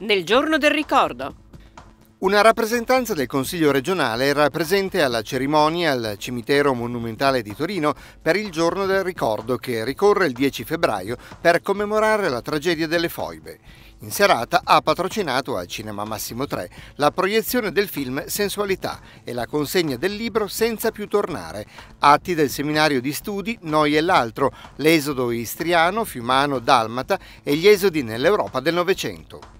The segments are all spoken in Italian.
nel giorno del ricordo. Una rappresentanza del Consiglio regionale era presente alla cerimonia al Cimitero Monumentale di Torino per il giorno del ricordo che ricorre il 10 febbraio per commemorare la tragedia delle foibe. In serata ha patrocinato al Cinema Massimo 3 la proiezione del film Sensualità e la consegna del libro Senza più tornare, atti del seminario di studi Noi e l'altro, l'esodo istriano, fiumano, dalmata e gli esodi nell'Europa del Novecento.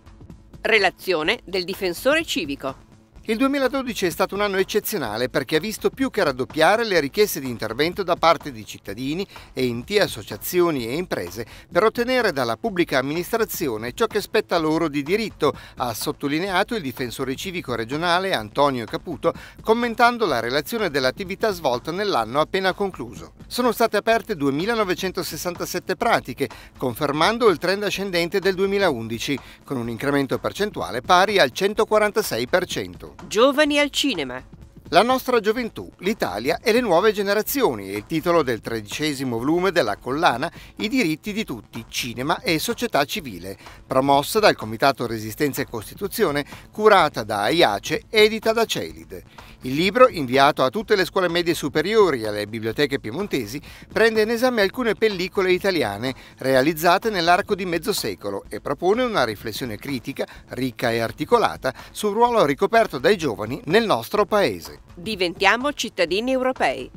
Relazione del difensore civico. Il 2012 è stato un anno eccezionale perché ha visto più che raddoppiare le richieste di intervento da parte di cittadini, enti, associazioni e imprese per ottenere dalla pubblica amministrazione ciò che spetta loro di diritto, ha sottolineato il difensore civico regionale Antonio Caputo commentando la relazione dell'attività svolta nell'anno appena concluso. Sono state aperte 2.967 pratiche, confermando il trend ascendente del 2011, con un incremento percentuale pari al 146%. Giovani al cinema la nostra gioventù, l'Italia e le nuove generazioni è il titolo del tredicesimo volume della collana I diritti di tutti, cinema e società civile, promossa dal Comitato Resistenza e Costituzione, curata da Aiace, edita da Celid. Il libro, inviato a tutte le scuole medie superiori e alle biblioteche piemontesi, prende in esame alcune pellicole italiane realizzate nell'arco di mezzo secolo e propone una riflessione critica, ricca e articolata, sul ruolo ricoperto dai giovani nel nostro paese. Diventiamo cittadini europei.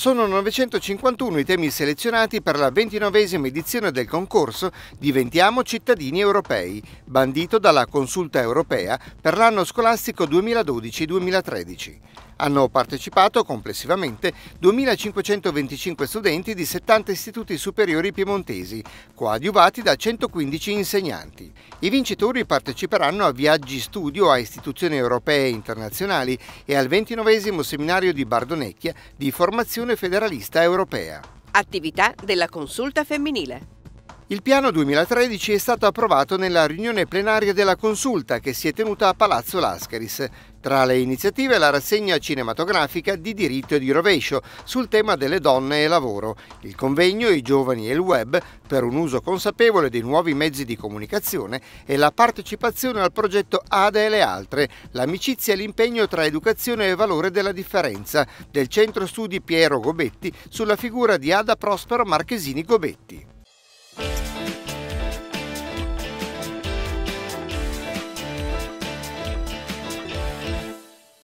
Sono 951 i temi selezionati per la 29esima edizione del concorso Diventiamo cittadini europei, bandito dalla Consulta europea per l'anno scolastico 2012-2013. Hanno partecipato complessivamente 2.525 studenti di 70 istituti superiori piemontesi, coadiuvati da 115 insegnanti. I vincitori parteciperanno a viaggi studio a istituzioni europee e internazionali e al 29esimo seminario di Bardonecchia di formazione Commissione federalista europea. Attività della consulta femminile. Il piano 2013 è stato approvato nella riunione plenaria della consulta che si è tenuta a Palazzo Lascaris. Tra le iniziative la rassegna cinematografica di diritto e di rovescio sul tema delle donne e lavoro, il convegno I giovani e il web per un uso consapevole dei nuovi mezzi di comunicazione e la partecipazione al progetto Ade e le altre, l'amicizia e l'impegno tra educazione e valore della differenza del centro studi Piero Gobetti sulla figura di Ada Prospero Marchesini Gobetti.